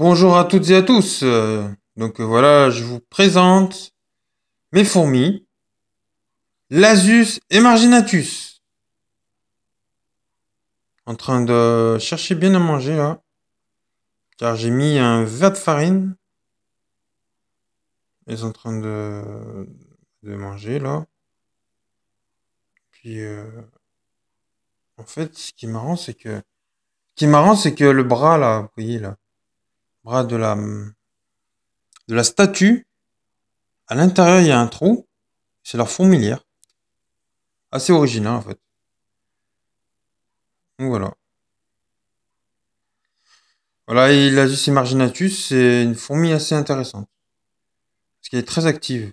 Bonjour à toutes et à tous. Euh, donc euh, voilà, je vous présente mes fourmis, Lasus et Marginatus. En train de chercher bien à manger là, car j'ai mis un verre de farine. Ils sont en train de, de manger là. Puis euh... en fait, ce qui est marrant, c'est que ce qui est marrant, c'est que le bras là, vous voyez là, de la, de la statue, à l'intérieur, il y a un trou. C'est leur fourmilière. Assez original, en fait. voilà. Voilà, il a juste ses marginatus. C'est une fourmi assez intéressante. Parce qu'elle est très active.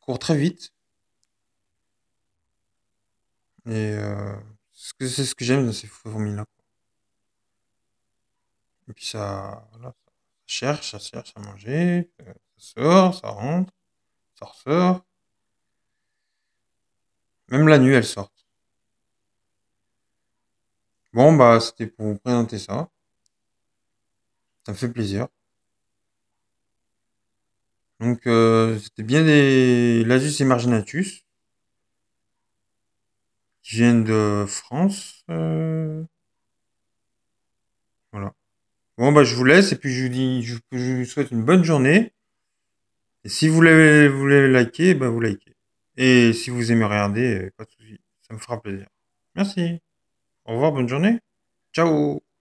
court très vite. Et euh, c'est ce que j'aime dans ces fourmis-là. Et puis ça... Voilà cherche, ça cherche à manger, euh, ça sort, ça rentre, ça ressort. Même la nuit, elle sort. Bon, bah, c'était pour vous présenter ça. Ça me fait plaisir. Donc, euh, c'était bien des Lasus et Marginatus qui viennent de France. Euh, Bon, bah, je vous laisse et puis je vous dis, je, vous souhaite une bonne journée. Et si vous voulez, vous voulez liker, bah, vous likez. Et si vous aimez regarder, euh, pas de souci, ça me fera plaisir. Merci. Au revoir, bonne journée. Ciao.